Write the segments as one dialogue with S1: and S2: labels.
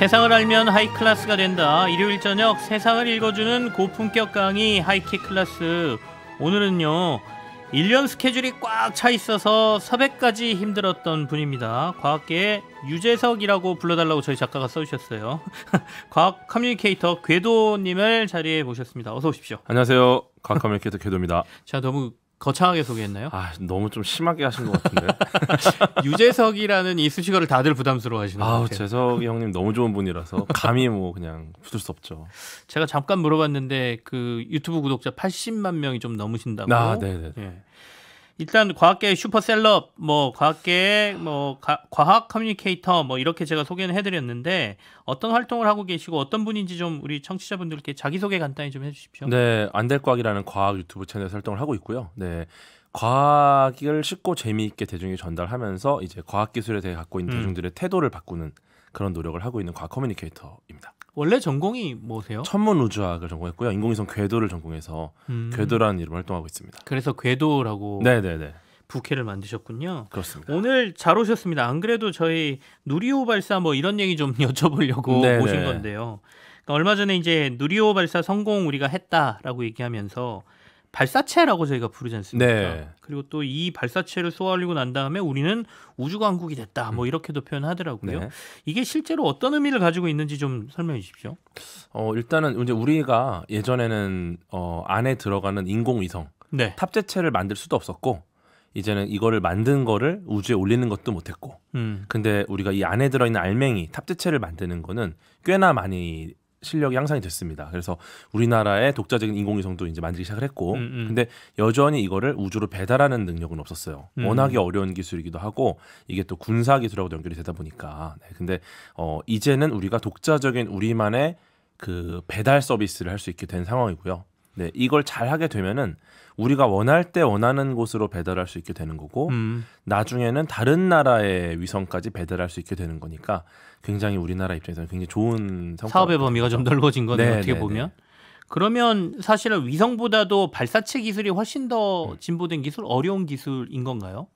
S1: 세상을 알면 하이클라스가 된다. 일요일 저녁 세상을 읽어주는 고품격 강의 하이키 클라스. 오늘은요. 1년 스케줄이 꽉 차 있어서 섭외까지 힘들었던 분입니다. 과학계의 유재석이라고 불러달라고 저희 작가가 써주셨어요. 과학 커뮤니케이터 궤도님을 자리에 모셨습니다. 어서 오십시오.
S2: 안녕하세요. 과학 커뮤니케이터 궤도입니다. 제 너무 거창하게 소개했나요? 아 너무 좀 심하게 하신 것 같은데
S1: 유재석이라는 이
S2: 수식어를 다들 부담스러워하시는 아우, 것 같아요. 재석 형님 너무 좋은 분이라서 감히 뭐 그냥 붙을 수 없죠.
S1: 제가 잠깐 물어봤는데 그 유튜브 구독자 80만 명이 좀 넘으신다고. 아, 네네. 네, 네. 예. 일단 과학계 의슈퍼셀러뭐 과학계 의뭐 가, 과학 커뮤니케이터 뭐 이렇게 제가 소개는 해드렸는데 어떤 활동을 하고 계시고 어떤 분인지 좀 우리 청취자분들께 자기 소개 간단히 좀 해주십시오.
S2: 네, 안될과학이라는 과학 유튜브 채널에서 활동을 하고 있고요. 네. 과학을 쉽고 재미있게 대중에 전달하면서 이제 과학 기술에 대해 갖고 있는 음. 대중들의 태도를 바꾸는 그런 노력을 하고 있는 과학 커뮤니케이터입니다.
S1: 원래 전공이 뭐세요?
S2: 천문 우주학을 전공했고요. 인공위성 궤도를 전공해서 음. 궤도라는 이름으로 활동하고 있습니다.
S1: 그래서 궤도라고 네네네. 부캐를 만드셨군요. 그렇습니다. 오늘 잘 오셨습니다. 안 그래도 저희 누리호 발사 뭐 이런 얘기 좀 여쭤보려고 네네. 오신 건데요. 그러니까 얼마 전에 이제 누리호 발사 성공 우리가 했다라고 얘기하면서 발사체라고 저희가 부르지 않습니까? 네. 그리고 또 이 발사체를 쏘아올리고 난 다음에 우리는 우주강국이 됐다. 뭐 음. 이렇게도 표현하더라고요. 네. 이게 실제로 어떤 의미를 가지고 있는지 좀 설명해 주십시오.
S2: 어, 일단은 이제 우리가 예전에는 어, 안에 들어가는 인공위성 네. 탑재체를 만들 수도 없었고 이제는 이거를 만든 거를 우주에 올리는 것도 못했고 음. 근데 우리가 이 안에 들어있는 알맹이 탑재체를 만드는 거는 꽤나 많이 실력이 향상이 됐습니다. 그래서 우리나라의 독자적인 인공위성도 이제 만들기 시작을 했고, 음, 음. 근데 여전히 이거를 우주로 배달하는 능력은 없었어요. 음. 워낙에 어려운 기술이기도 하고 이게 또 군사 기술하고도 연결이 되다 보니까. 네, 근데 어 이제는 우리가 독자적인 우리만의 그 배달 서비스를 할 수 있게 된 상황이고요. 네, 이걸 잘 하게 되면은 우리가 원할 때 원하는 곳으로 배달할 수 있게 되는 거고 음. 나중에는 다른 나라의 위성까지 배달할
S1: 수 있게 되는 거니까 굉장히 우리나라 입장에서는 굉장히 좋은 사업의 범위가 좀 넓어진 거네 네, 어떻게 네, 보면 네. 그러면 사실은 위성보다도 발사체 기술이 훨씬 더 음. 진보된 기술 어려운 기술인 건가요?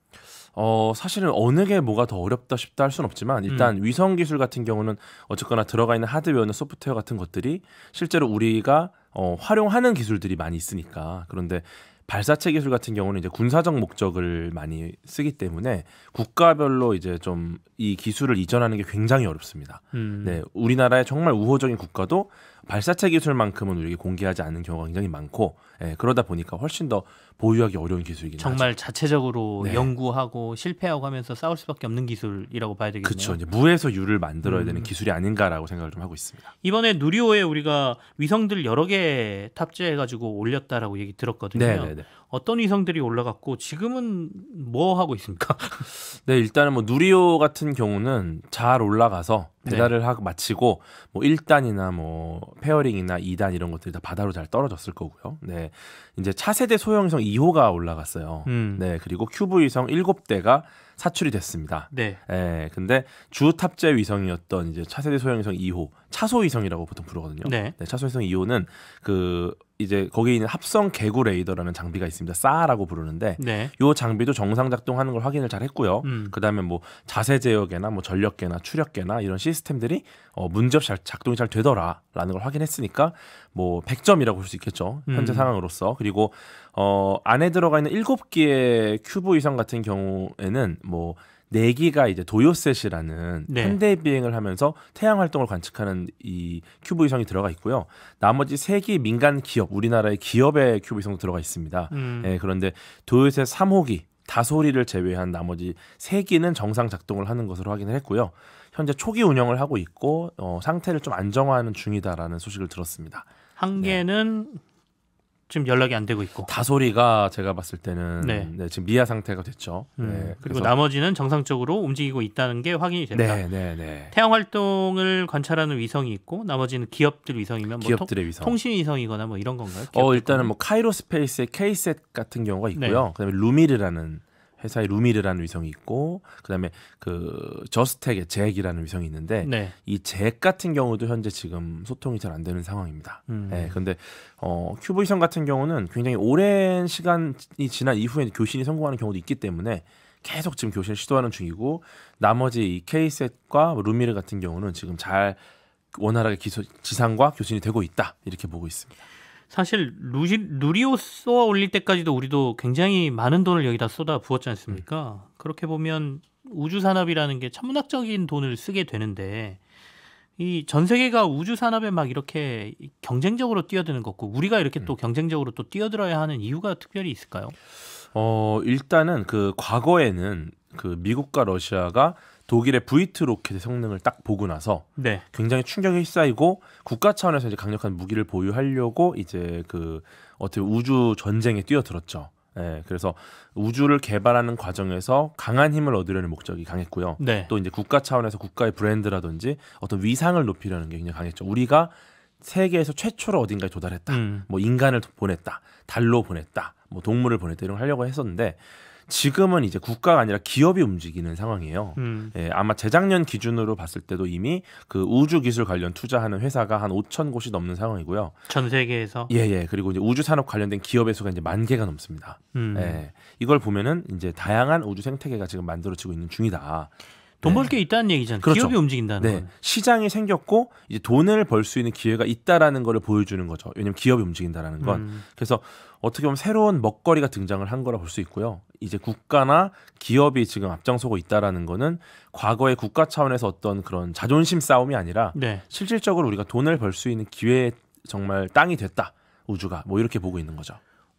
S1: 어, 사실은 어느 게 뭐가 더 어렵다 싶다 할
S2: 수는 없지만 일단 음. 위성 기술 같은 경우는 어쨌거나 들어가 있는 하드웨어나 소프트웨어 같은 것들이 실제로 우리가 어, 활용하는 기술들이 많이 있으니까 그런데 발사체 기술 같은 경우는 이제 군사적 목적을 많이 쓰기 때문에 국가별로 이제 좀 이 기술을 이전하는 게 굉장히 어렵습니다. 음. 네, 우리나라의 정말 우호적인 국가도 발사체 기술만큼은 우리에게 공개하지 않는 경우가 굉장히 많고 예, 그러다 보니까 훨씬 더 보유하기 어려운 기술이긴 정말 하죠.
S1: 자체적으로 네. 연구하고 실패하고 하면서 싸울 수밖에 없는 기술이라고 봐야 되겠네요. 그렇죠. 이제
S2: 무에서 유를 만들어야 되는 음. 기술이 아닌가라고 생각을 좀 하고 있습니다.
S1: 이번에 누리호에 우리가 위성들 여러 개 탑재해가지고 올렸다라고 얘기 들었거든요. 네네네. 네, 네. 어떤 위성들이 올라갔고 지금은 뭐 하고 있습니까?
S2: 네, 일단은 뭐 누리호 같은 경우는 잘 올라가서 네. 배달을 네. 하고 마치고 뭐 1단이나 뭐 페어링이나 2단 이런 것들이 다 바다로 잘 떨어졌을 거고요. 네. 이제 차세대 소형위성 2호가 올라갔어요. 음. 네. 그리고 큐브 위성 7대가 사출이 됐습니다. 네. 예, 근데 주 탑재 위성이었던 이제 차세대 소형 위성 2호, 차소 위성이라고 보통 부르거든요. 네. 네 차소 위성 2호는 그 이제 거기 있는 합성 개구 레이더라는 장비가 있습니다. 싸라고 부르는데 네. 요 장비도 정상 작동하는 걸 확인을 잘 했고요. 음. 그다음에 뭐 자세 제어계나 뭐 전력계나 추력계나 이런 시스템들이 어 문제 없이 작동이 잘 되더라라는 걸 확인했으니까 뭐 100점이라고 볼 수 있겠죠. 현재 음. 상황으로서. 그리고 어 안에 들어가 있는 7개의 큐브 이상 같은 경우에는 뭐 내기가 이제 도요셋이라는 네. 현대 비행을 하면서 태양 활동을 관측하는 이 큐브 위성이 들어가 있고요. 나머지 세개 민간 기업, 우리나라의 기업의 큐브 위성도 들어가 있습니다. 음. 예, 그런데 도요셋 3호기 다소리를 제외한 나머지 세기는 정상 작동을 하는 것으로 확인을 했고요. 현재 초기 운영을 하고 있고 어, 상태를 좀 안정화하는 중이다라는 소식을 들었습니다.
S1: 한 개는 네. 지금 연락이 안 되고 있고 다소리가 제가 봤을 때는 네. 네, 지금 미아 상태가 됐죠. 음, 네, 그리고 나머지는 정상적으로 움직이고 있다는 게 확인이 됩니다 네, 네, 네. 태양 활동을 관찰하는 위성이 있고 나머지는 기업들 위성이면 뭐 기업들의 통, 위성. 통신 위성이거나 뭐 이런 건가요?
S2: 어 일단은 뭐 카이로 스페이스의 케이셋 같은 경우가 있고요. 그다음에 루미르라는 회사의 루미르라는 위성이 있고 그다음에 그 저스텍의 잭이라는 위성이 있는데 네. 이잭 같은 경우도 현재 지금 소통이 잘 안 되는 상황입니다. 음. 네, 근데 어, 큐브 위성 같은 경우는 굉장히 오랜 시간이 지난 이후에 교신이 성공하는 경우도 있기 때문에 계속 지금 교신을 시도하는 중이고 나머지 이 K셋과 루미르 같은 경우는 지금 잘 원활하게 기소, 지상과 교신이 되고
S1: 있다 이렇게 보고 있습니다. 사실 루시, 루리오 쏘아 올릴 때까지도 우리도 굉장히 많은 돈을 여기다 쏟아 부었지 않습니까? 음. 그렇게 보면 우주 산업이라는 게 천문학적인 돈을 쓰게 되는데 이 전 세계가 우주 산업에 막 이렇게 경쟁적으로 뛰어드는 것고 우리가 이렇게 음. 또 경쟁적으로 또 뛰어들어야 하는 이유가 특별히 있을까요? 어, 일단은 그 과거에는 그 미국과 러시아가 독일의
S2: 브이트 로켓의 성능을 딱 보고 나서 네. 굉장히 충격에 휩싸이고 국가 차원에서 이제 강력한 무기를 보유하려고 이제 그 어떻게 우주 전쟁에 뛰어들었죠. 예, 그래서 우주를 개발하는 과정에서 강한 힘을 얻으려는 목적이 강했고요. 네. 또 이제 국가 차원에서 국가의 브랜드라든지 어떤 위상을 높이려는 게 굉장히 강했죠. 우리가 세계에서 최초로 어딘가에 도달했다. 음. 뭐 인간을 보냈다. 달로 보냈다. 뭐 동물을 보냈다. 이런 걸 하려고 했었는데 지금은 이제 국가가 아니라 기업이 움직이는 상황이에요. 음. 예, 아마 재작년 기준으로 봤을 때도 이미 그 우주 기술 관련 투자하는 회사가 한 5천 곳이 넘는 상황이고요.
S1: 전 세계에서 예예
S2: 예, 그리고 이제 우주 산업 관련된 기업의 수가 이제 만 개가 넘습니다. 음. 예, 이걸 보면은 이제 다양한 우주 생태계가 지금 만들어지고 있는 중이다. 돈벌게 네.
S1: 있다는 얘기잖아요. 그렇죠. 기업이 움직인다는 네. 건.
S2: 시장이 생겼고 이제 돈을 벌 수 있는 기회가 있다라는 거를 보여주는 거죠. 왜냐면 기업이 움직인다라는 건. 음. 그래서 어떻게 보면 새로운 먹거리가 등장을 한 거라 볼 수 있고요. 이제 국가나 기업이 지금 앞장서고 있다라는 거는 과거의 국가 차원에서 어떤 그런 자존심 싸움이 아니라 네. 실질적으로 우리가 돈을 벌 수 있는 기회에 정말 땅이 됐다. 우주가 뭐 이렇게 보고 있는 거죠.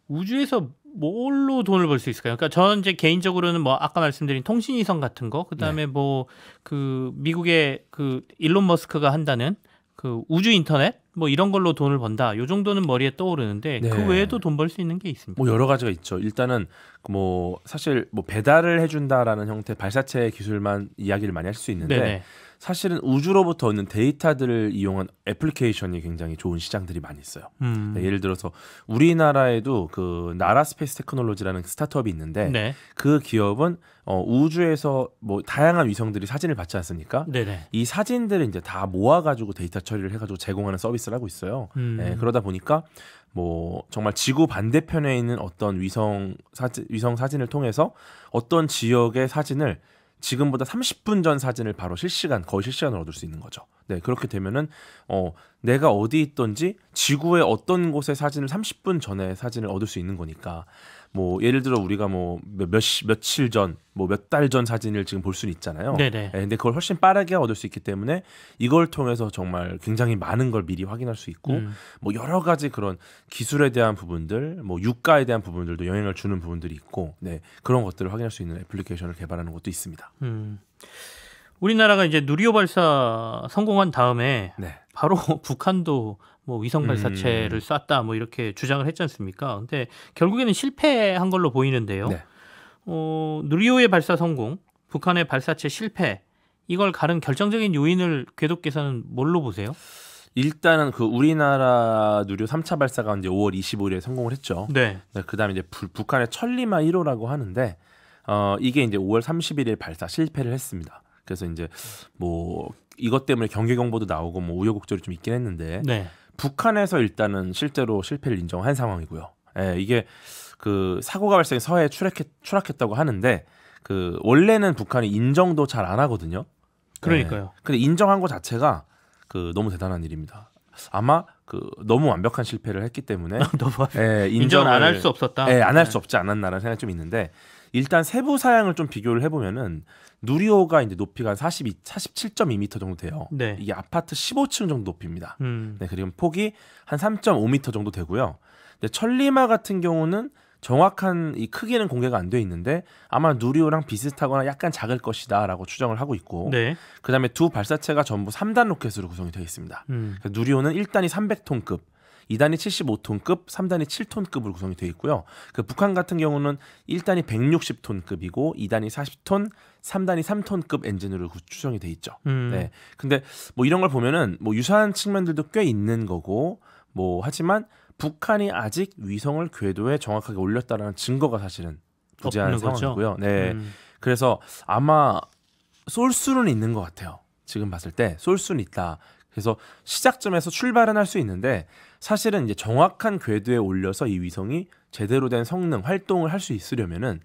S1: 우주에서 뭘로 돈을 벌 수 있을까요? 그러니까 저는 이제 개인적으로는 뭐 아까 말씀드린 통신위성 같은 거, 그다음에 네. 뭐그 미국의 그 일론 머스크가 한다는 그 우주 인터넷 뭐 이런 걸로 돈을 번다. 요 정도는 머리에 떠오르는데 그 네. 그 외에도 돈 벌 수 있는 게 있습니다. 뭐 여러
S2: 가지가 있죠. 일단은 그 뭐 사실 뭐 배달을 해준다라는 형태 발사체 기술만 이야기를 많이 할 수 있는데. 네네. 사실은 우주로부터 얻는 데이터들을 이용한 애플리케이션이 굉장히 좋은 시장들이 많이 있어요. 음. 그 예를 들어서 우리나라에도 그 나라 스페이스 테크놀로지라는 그 스타트업이 있는데 네. 그 기업은 어, 우주에서 뭐 다양한 위성들이 사진을 받지 않습니까? 네네. 이 사진들을 이제 다 모아가지고 데이터 처리를 해가지고 제공하는 서비스를 하고 있어요. 음. 네, 그러다 보니까 뭐 정말 지구 반대편에 있는 어떤 위성 사진, 위성 사진을 통해서 어떤 지역의 사진을 지금보다 30분 전 사진을 바로 실시간 거의 실시간으로 얻을 수 있는 거죠. 네 그렇게 되면은 어 내가 어디 있던지 지구의 어떤 곳의 사진을 30분 전에 사진을 얻을 수 있는 거니까 뭐 예를 들어 우리가 뭐몇 며칠 전, 뭐 몇 달 전 사진을 지금 볼 수는 있잖아요. 네네. 네, 네. 예, 근데 그걸 훨씬 빠르게 얻을 수 있기 때문에 이걸 통해서 정말 굉장히 많은 걸 미리 확인할 수 있고 음. 뭐 여러 가지 그런 기술에 대한 부분들, 뭐 유가에 대한 부분들도 영향을 주는 부분들이 있고 네, 그런 것들을 확인할 수 있는 애플리케이션을 개발하는 것도 있습니다.
S1: 음. 우리나라가 이제 누리호 발사 성공한 다음에 네. 바로 북한도 뭐 위성 발사체를 음. 쐈다 뭐 이렇게 주장을 했지 않습니까? 근데 결국에는 실패한 걸로 보이는데요. 네. 어, 누리호의 발사 성공, 북한의 발사체 실패 이걸 가른 결정적인 요인을 궤도께서는 뭘로 보세요? 일단은 그 우리나라
S2: 누리호 3차 발사가 이제 5월 25일에 성공을 했죠. 네. 네 그다음에 이제 부, 북한의 천리마 1호라고 하는데 어 이게 이제 5월 31일 발사 실패를 했습니다. 그래서 이제 뭐 이것 때문에 경계 경보도 나오고 뭐 우여곡절이 좀 있긴 했는데 네. 북한에서 일단은 실제로 실패를 인정한 상황이고요. 예, 이게 그 사고가 발생해 서해 추락했, 추락했다고 하는데 그 원래는 북한이 인정도 잘 안 하거든요. 그러니까요. 예, 근데 인정한 것 자체가 그 너무 대단한 일입니다. 아마 그 너무 완벽한 실패를 했기 때문에 너무 예, 인정 안 할 수 없었다. 예, 안 할수 네. 없지 않았나라는 생각이 좀 있는데 일단 세부 사양을 좀 비교를 해보면은 누리호가 이제 높이가 42, 47.2m 정도 돼요. 네. 이게 아파트 15층 정도 높이입니다. 음. 네, 그리고 폭이 한 3.5m 정도 되고요. 근데 천리마 같은 경우는 정확한 이 크기는 공개가 안 돼 있는데 아마 누리호랑 비슷하거나 약간 작을 것이다라고 추정을 하고 있고 네. 그다음에 두 발사체가 전부 3단 로켓으로 구성이 되어 있습니다. 음. 그러니까 누리호는 1단이 300톤급 2단이 75톤급, 3단이 7톤급으로 구성이 되어 있고요. 그 북한 같은 경우는 1단이 160톤급이고 2단이 40톤, 3단이 3톤급 엔진으로 추정이 되어 있죠. 음. 네. 근데 뭐 이런 걸 보면은 뭐 유사한 측면들도 꽤 있는 거고 뭐 하지만 북한이 아직 위성을 궤도에 정확하게 올렸다는 증거가 사실은 부재한 상황이고요. 네. 음. 그래서 아마 쏠 수는 있는 것 같아요. 지금 봤을 때 쏠 수는 있다. 그래서 시작점에서 출발은 할 수 있는데 사실은 이제 정확한 궤도에 올려서 이 위성이 제대로 된 성능 활동을 할 수 있으려면은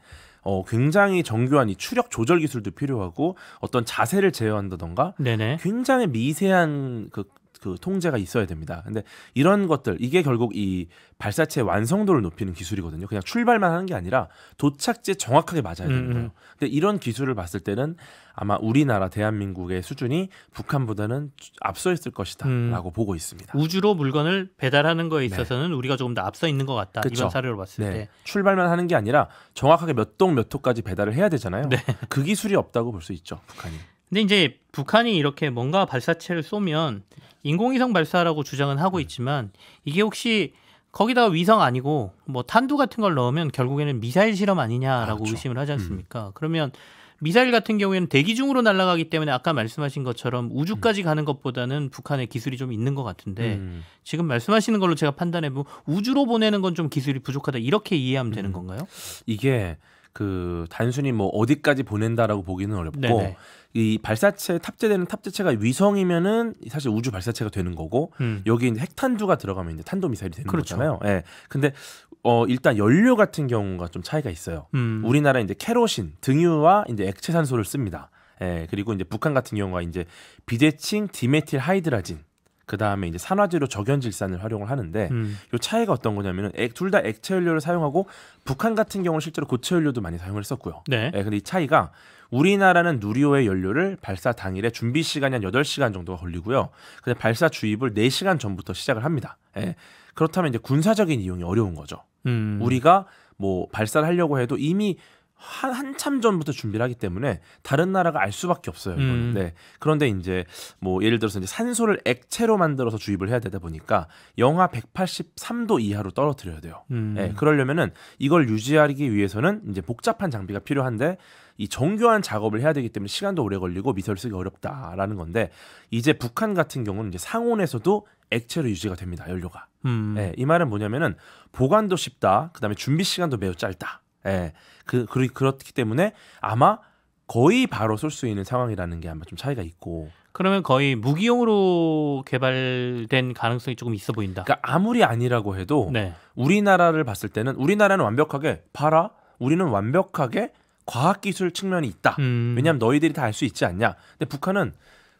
S2: 어, 굉장히 정교한 이 추력 조절 기술도 필요하고 어떤 자세를 제어한다던가 네네. 굉장히 미세한 그그 통제가 있어야 됩니다. 근데 이런 것들 이게 결국 이 발사체 완성도를 높이는 기술이거든요. 그냥 출발만 하는 게 아니라 도착지에 정확하게 맞아야 되는 음, 음. 거예요. 근데 이런 기술을 봤을 때는 아마 우리나라 대한민국의 수준이 북한보다는 앞서 있을 것이다라고 음. 보고 있습니다.
S1: 우주로 물건을 배달하는 거에 네. 있어서는 네. 우리가 조금 더 앞서 있는 것 같다. 그쵸? 이번 사례로 봤을 네. 때
S2: 출발만 하는 게 아니라
S1: 정확하게 몇 동 몇 호까지 배달을 해야 되잖아요. 네. 그 기술이 없다고 볼 수 있죠, 북한이. 근데 이제 북한이 이렇게 뭔가 발사체를 쏘면 인공위성 발사라고 주장은 하고 음. 있지만 이게 혹시 거기다가 위성 아니고 뭐 탄두 같은 걸 넣으면 결국에는 미사일 실험 아니냐라고 그렇죠. 의심을 하지 음. 않습니까? 음. 그러면 미사일 같은 경우에는 대기 중으로 날아가기 때문에 아까 말씀하신 것처럼 우주까지 음. 가는 것보다는 북한의 기술이 좀 있는 것 같은데 음. 지금 말씀하시는 걸로 제가 판단해 보면 우주로 보내는 건 좀 기술이 부족하다 이렇게 이해하면 음. 되는 건가요?
S2: 이게 그 단순히 뭐 어디까지 보낸다라고 보기는 어렵고 네네. 이 발사체 탑재되는 탑재체가 위성이면은 사실 우주 발사체가 되는 거고 음. 여기 이 핵탄두가 들어가면 이제 탄도 미사일이 되는 그렇죠. 거잖아요. 예. 근데 어 일단 연료 같은 경우가 좀 차이가 있어요. 음. 우리나라 이제 케로신 등유와 이제 액체 산소를 씁니다. 예. 그리고 이제 북한 같은 경우가 이제 비대칭 디메틸 하이드라진 그 다음에 이제 산화제로 적연질산을 활용을 하는데 음. 요 차이가 어떤 거냐면은 둘다 액체 연료를 사용하고 북한 같은 경우는 실제로 고체 연료도 많이 사용을 했었고요. 네. 예, 근데 이 차이가 우리나라는 누리호의 연료를 발사 당일에 준비 시간이 한 8시간 정도가 걸리고요. 근데 발사 주입을 4시간 전부터 시작을 합니다. 예. 그렇다면 이제 군사적인 이용이 어려운 거죠. 음. 우리가 뭐 발사를 하려고 해도 이미 한, 한참 전부터 준비를 하기 때문에 다른 나라가 알 수밖에 없어요. 음. 네. 그런데 이제 뭐 예를 들어서 이제 산소를 액체로 만들어서 주입을 해야 되다 보니까 영하 183도 이하로 떨어뜨려야 돼요. 음. 네. 그러려면은 이걸 유지하기 위해서는 이제 복잡한 장비가 필요한데 이 정교한 작업을 해야 되기 때문에 시간도 오래 걸리고 미세를 쓰기 어렵다라는 건데 이제 북한 같은 경우는 이제 상온에서도 액체로 유지가 됩니다 연료가. 음. 예, 이 말은 뭐냐면은 보관도 쉽다. 그다음에 준비 시간도 매우 짧다. 예, 그, 그 그렇기 때문에 아마 거의 바로 쏠 수 있는 상황이라는 게 아마 좀 차이가 있고.
S1: 그러면 거의 무기용으로 개발된 가능성이 조금 있어 보인다.
S2: 그러니까 아무리 아니라고 해도 네. 우리나라를 봤을 때는 우리나라는 완벽하게 봐라. 우리는 완벽하게 과학기술 측면이 있다. 음. 왜냐하면 너희들이 다 알 수 있지 않냐. 근데 북한은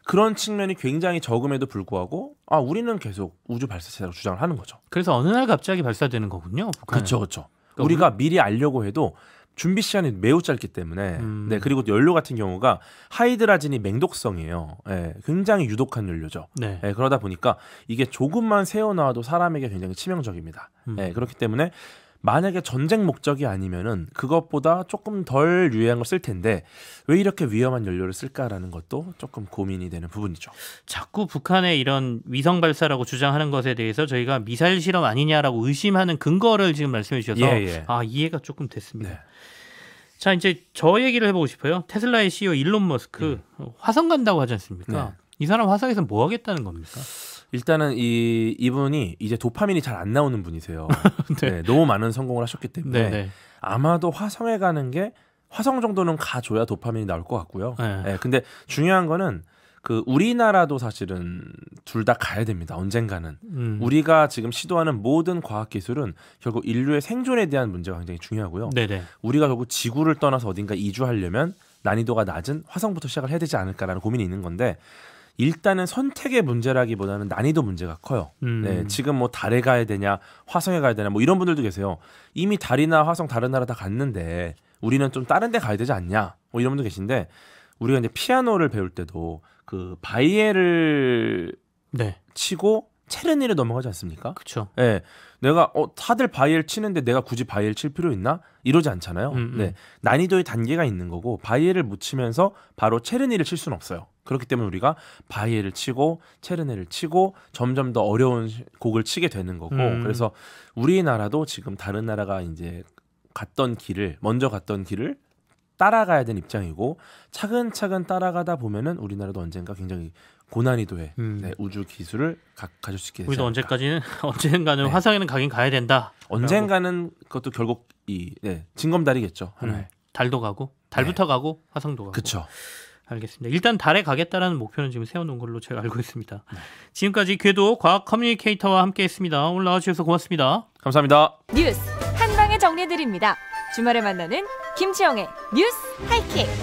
S2: 그런 측면이 굉장히 적음에도 불구하고 아 우리는 계속 우주 발사체라고 주장을 하는 거죠. 그래서 어느 날 갑자기 발사되는 거군요. 그렇죠, 그렇죠. 그러니까 우리가 미리 알려고 해도 준비 시간이 매우 짧기 때문에 음. 네 그리고 연료 같은 경우가 하이드라진이 맹독성이에요. 네, 굉장히 유독한 연료죠. 네. 네 그러다 보니까 이게 조금만 새어 나와도 사람에게 굉장히 치명적입니다. 음. 네, 그렇기 때문에 만약에 전쟁 목적이 아니면은 그것보다 조금 덜 유해한 걸 쓸 텐데 왜 이렇게 위험한 연료를 쓸까라는 것도 조금 고민이 되는 부분이죠.
S1: 자꾸 북한의 이런 위성 발사라고 주장하는 것에 대해서 저희가 미사일 실험 아니냐라고 의심하는 근거를 지금 말씀해 주셔서 예, 예. 아 이해가 조금 됐습니다. 네. 자 이제 저 얘기를 해보고 싶어요. 테슬라의 CEO 일론 머스크 음. 화성 간다고 하지 않습니까? 네. 이 사람 화성에서 뭐 하겠다는 겁니까? 일단은 이 이분이 이제
S2: 도파민이 잘 안 나오는 분이세요. 네. 네, 너무 많은 성공을 하셨기 때문에 네, 네. 아마도 화성에 가는 게 화성 정도는 가줘야 도파민이 나올 것 같고요. 네. 네 근데 중요한 거는 그 우리나라도 사실은 둘 다 가야 됩니다. 언젠가는 음. 우리가 지금 시도하는 모든 과학 기술은 결국 인류의 생존에 대한 문제가 굉장히 중요하고요. 네네. 네. 우리가 결국 지구를 떠나서 어딘가 이주하려면 난이도가 낮은 화성부터 시작을 해야 되지 않을까라는 고민이 있는 건데 일단은 선택의 문제라기보다는 난이도 문제가 커요. 음. 네, 지금 뭐 달에 가야 되냐, 화성에 가야 되냐, 뭐 이런 분들도 계세요. 이미 달이나 화성 다른 나라 다 갔는데 우리는 좀 다른 데 가야 되지 않냐, 뭐 이런 분도 계신데 우리가 이제 피아노를 배울 때도 그 바이엘을 네. 치고 체르니를 넘어가지 않습니까? 그렇 네, 내가 어 다들 바이엘 치는데 내가 굳이 바이엘 칠 필요 있나? 이러지 않잖아요. 음, 음. 네, 난이도의 단계가 있는 거고 바이엘을 못 치면서 바로 체르니를 칠 수는 없어요. 그렇기 때문에 우리가 바이에를 치고 체르네를 치고 점점 더 어려운 곡을 치게 되는 거고 음. 그래서 우리나라도 지금 다른 나라가 이제 갔던 길을 먼저 갔던 길을 따라가야 되는 입장이고 차근차근 따라가다 보면은 우리나라도 언젠가 굉장히 고난이도의 음. 네, 우주 기술을 가, 가질 수 있게 우리도
S1: 언제까지는 언젠가는 네. 화성에는 가긴 가야 된다. 언젠가는 그것도 결국 이 네, 징검다리겠죠. 음. 달도 가고 달부터 네. 가고 화성도 가고. 그렇죠. 알겠습니다. 일단 달에 가겠다라는 목표는 지금 세워놓은 걸로 제가 알고 있습니다. 네. 지금까지 궤도 과학 커뮤니케이터와 함께했습니다. 오늘 나와주셔서 고맙습니다. 감사합니다. 뉴스 한 방에 정리해드립니다. 주말에 만나는 김치영의 뉴스 하이킥.